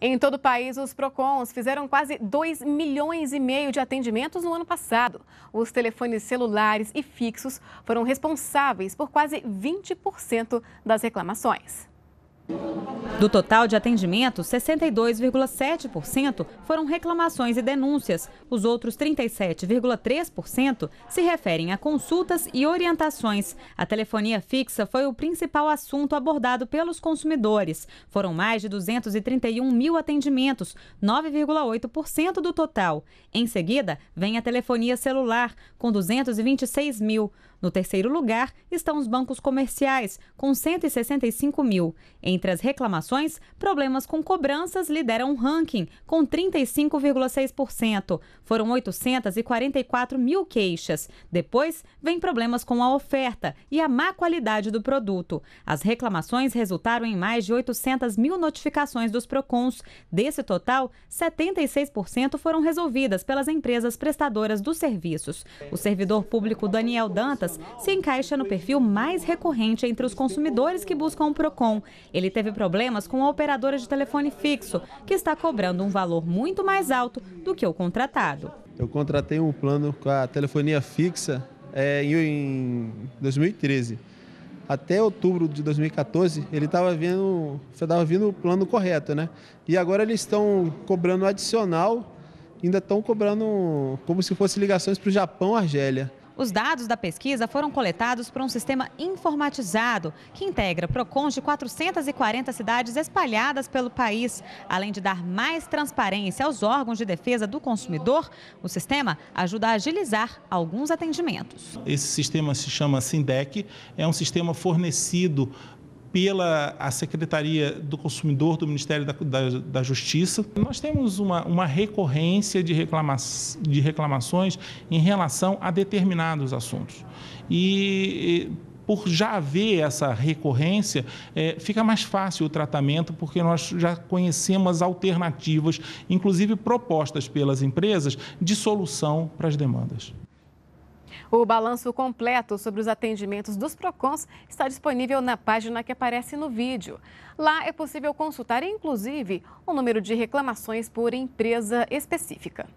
Em todo o país, os PROCONs fizeram quase 2 milhões e meio de atendimentos no ano passado. Os telefones celulares e fixos foram responsáveis por quase 20% das reclamações. Do total de atendimentos, 62,7% foram reclamações e denúncias. Os outros 37,3% se referem a consultas e orientações. A telefonia fixa foi o principal assunto abordado pelos consumidores. Foram mais de 231 mil atendimentos, 9,8% do total. Em seguida, vem a telefonia celular, com 226 mil. No terceiro lugar estão os bancos comerciais, com 165 mil. Em entre as reclamações, problemas com cobranças lideram o um ranking, com 35,6%. Foram 844 mil queixas. Depois, vem problemas com a oferta e a má qualidade do produto. As reclamações resultaram em mais de 800 mil notificações dos PROCONs. Desse total, 76% foram resolvidas pelas empresas prestadoras dos serviços. O servidor público Daniel Dantas se encaixa no perfil mais recorrente entre os consumidores que buscam o PROCON. Ele ele teve problemas com a operadora de telefone fixo, que está cobrando um valor muito mais alto do que o contratado. Eu contratei um plano com a telefonia fixa é, em 2013. Até outubro de 2014, ele estava vindo, estava vindo o plano correto, né? E agora eles estão cobrando adicional, ainda estão cobrando como se fosse ligações para o Japão, Argélia. Os dados da pesquisa foram coletados por um sistema informatizado que integra PROCONs de 440 cidades espalhadas pelo país. Além de dar mais transparência aos órgãos de defesa do consumidor, o sistema ajuda a agilizar alguns atendimentos. Esse sistema se chama SINDEC, é um sistema fornecido pela a Secretaria do Consumidor do Ministério da, da, da Justiça. Nós temos uma, uma recorrência de, reclama, de reclamações em relação a determinados assuntos. E, e por já haver essa recorrência, é, fica mais fácil o tratamento, porque nós já conhecemos alternativas, inclusive propostas pelas empresas, de solução para as demandas. O balanço completo sobre os atendimentos dos PROCONs está disponível na página que aparece no vídeo. Lá é possível consultar, inclusive, o número de reclamações por empresa específica.